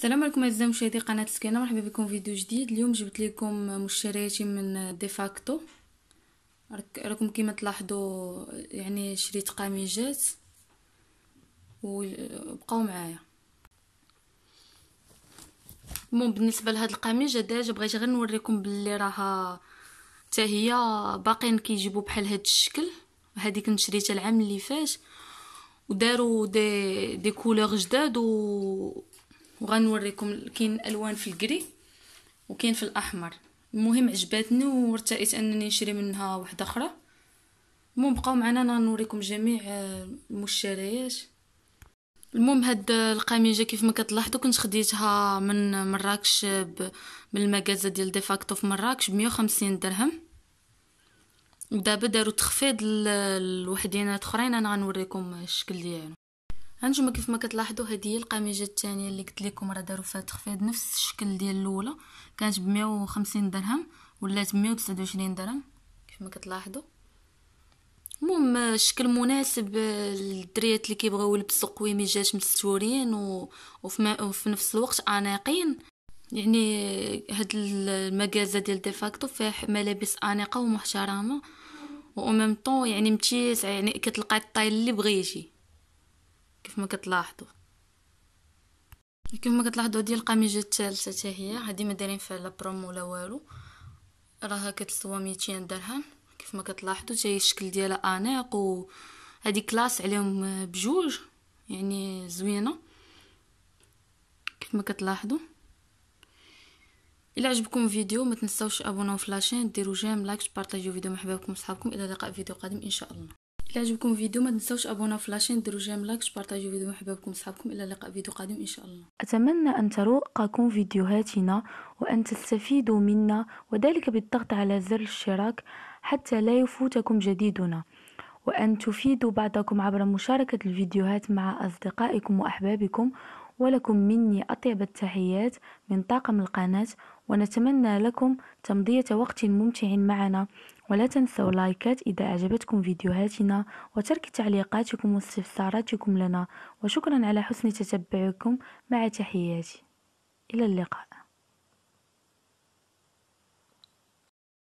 السلام عليكم اعزائي مشاهدي قناه سكينه مرحبا بكم فيديو جديد اليوم جبت لكم مشترياتي من ديفاكتو راكم كما تلاحظوا يعني شريت قميجات وبقاو معايا المهم بالنسبه لهاد القميجه ديجا بغيت غير نوريكم باللي راها حتى هي باقيين كيجيبوا بحال هاد الشكل هذيك نشريتها العام اللي فات وداروا دي دي كولور جداد و وغنوريكم كاين الوان في الكري وكاين في الاحمر المهم عجباتني وارتئيت انني نشري منها واحده اخرى المهم بقاو معنا انا نوريكم جميع آه، المشتريات المهم هاد القميجه كيف ما كتلاحظوا كنت خديتها من مراكش من المكازا ديال ديفاكتو في مراكش ب 150 درهم ودابا داروا تخفيض لوحدينات اخرين انا غنوريكم الشكل ديالو هانتوما كيف ما كتلاحظوا هذه هي القميجه الثانيه اللي قلت لكم راه داروا فيها تخفيض نفس الشكل ديال الاولى كانت ب 150 درهم ولات 129 درهم كيف ما كتلاحظوا المهم الشكل مناسب للدريات اللي كيبغيو يلبسوا قويميجات مستورين و... وفي, وفي نفس الوقت انيقين يعني هاد المجازة ديال ديفاكتو فيها ملابس انيقه ومحترمه وميم طون يعني متيسع يعني كتلقى الطايل اللي بغيتي كيف ما كتلاحظوا كيف ما كتلاحظوا هذه القميجه الثالثه حتى هي هذه ما دايرين فيها لا برومو ولا والو راها كتسوى 200 درهم كيف ما كتلاحظوا جاي الشكل ديالها انيق وهذه كلاس عليهم بجوج يعني زوينه كيف ما كتلاحظوا الى عجبكم الفيديو ما تنساوش ابوناو في لاشين ديروا جيم لايك تبارطاجيو الفيديو مع حبايبكم وصحابكم الى لقاء فيديو قادم ان شاء الله الى عجبكم الفيديو ما تنساوش ابونا في لاشين ديروا جيم لايك بارطاجيو فيديو مع حبابكم وصحابكم الى لقاء فيديو قادم ان شاء الله اتمنى ان تروقكم فيديوهاتنا وان تستفيدوا منا وذلك بالضغط على زر الاشتراك حتى لا يفوتكم جديدنا وان تفيدوا بعضكم عبر مشاركه الفيديوهات مع اصدقائكم واحبابكم ولكم مني اطيب التحيات من طاقم القناه ونتمنى لكم تمضيه وقت ممتع معنا ولا تنسوا لايكات إذا أعجبتكم فيديوهاتنا وترك تعليقاتكم واستفساراتكم لنا وشكرا على حسن تتبعكم مع تحياتي إلى اللقاء